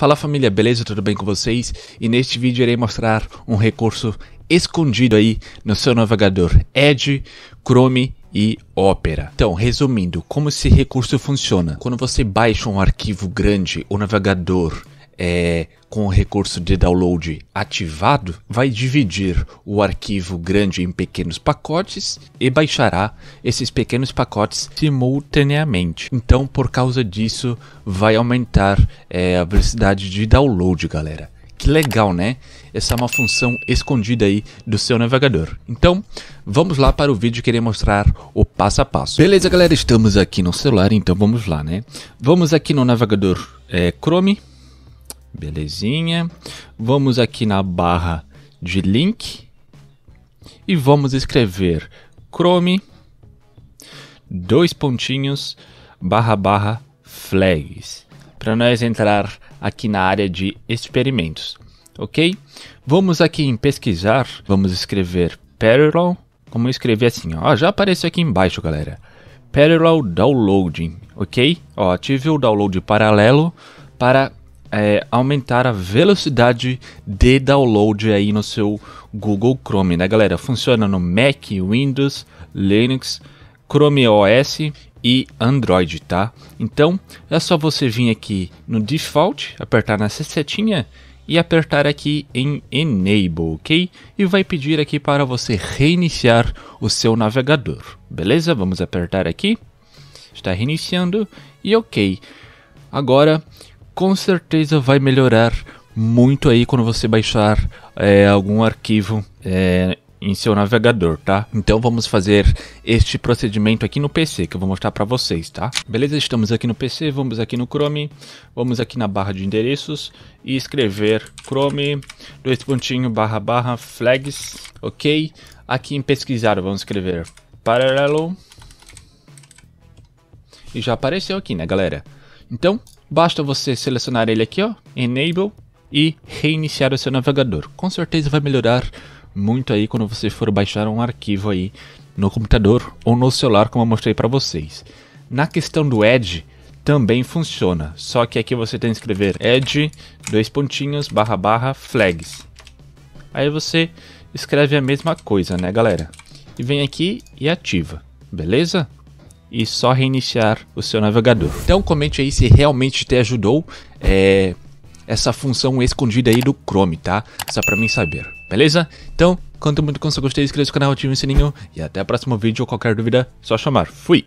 Fala família, beleza? Tudo bem com vocês? E neste vídeo irei mostrar um recurso escondido aí no seu navegador Edge, Chrome e Opera. Então, resumindo, como esse recurso funciona? Quando você baixa um arquivo grande, o navegador é, com o recurso de download ativado, vai dividir o arquivo grande em pequenos pacotes e baixará esses pequenos pacotes simultaneamente. Então, por causa disso, vai aumentar é, a velocidade de download, galera. Que legal, né? Essa é uma função escondida aí do seu navegador. Então, vamos lá para o vídeo que mostrar o passo a passo. Beleza, galera? Estamos aqui no celular, então vamos lá, né? Vamos aqui no navegador é, Chrome Belezinha. Vamos aqui na barra de link e vamos escrever Chrome dois pontinhos barra barra flags para nós entrar aqui na área de experimentos, ok? Vamos aqui em pesquisar, vamos escrever parallel, como eu escrevi assim, ó, já apareceu aqui embaixo, galera. Parallel downloading, ok? Ó, o download paralelo para é, aumentar a velocidade de download aí no seu Google Chrome, né, galera? Funciona no Mac, Windows, Linux, Chrome OS e Android, tá? Então é só você vir aqui no Default, apertar nessa setinha e apertar aqui em Enable, ok? E vai pedir aqui para você reiniciar o seu navegador, beleza? Vamos apertar aqui, está reiniciando e ok. Agora com certeza vai melhorar muito aí quando você baixar é, algum arquivo é, em seu navegador, tá? Então vamos fazer este procedimento aqui no PC que eu vou mostrar para vocês, tá? Beleza, estamos aqui no PC, vamos aqui no Chrome, vamos aqui na barra de endereços e escrever Chrome, dois pontinhos, barra, barra, flags, ok? Aqui em pesquisar vamos escrever paralelo e já apareceu aqui, né galera? Então, Basta você selecionar ele aqui, ó, Enable, e reiniciar o seu navegador. Com certeza vai melhorar muito aí quando você for baixar um arquivo aí no computador ou no celular, como eu mostrei para vocês. Na questão do Edge, também funciona, só que aqui você tem que escrever Edge, dois pontinhos, barra barra, flags. Aí você escreve a mesma coisa, né galera? E vem aqui e ativa, beleza? e só reiniciar o seu navegador. Então comente aí se realmente te ajudou é, essa função escondida aí do Chrome, tá? Só pra mim saber, beleza? Então, conto muito com você gostei, inscreva-se no canal, ative o sininho e até o próximo vídeo ou qualquer dúvida, só chamar. Fui!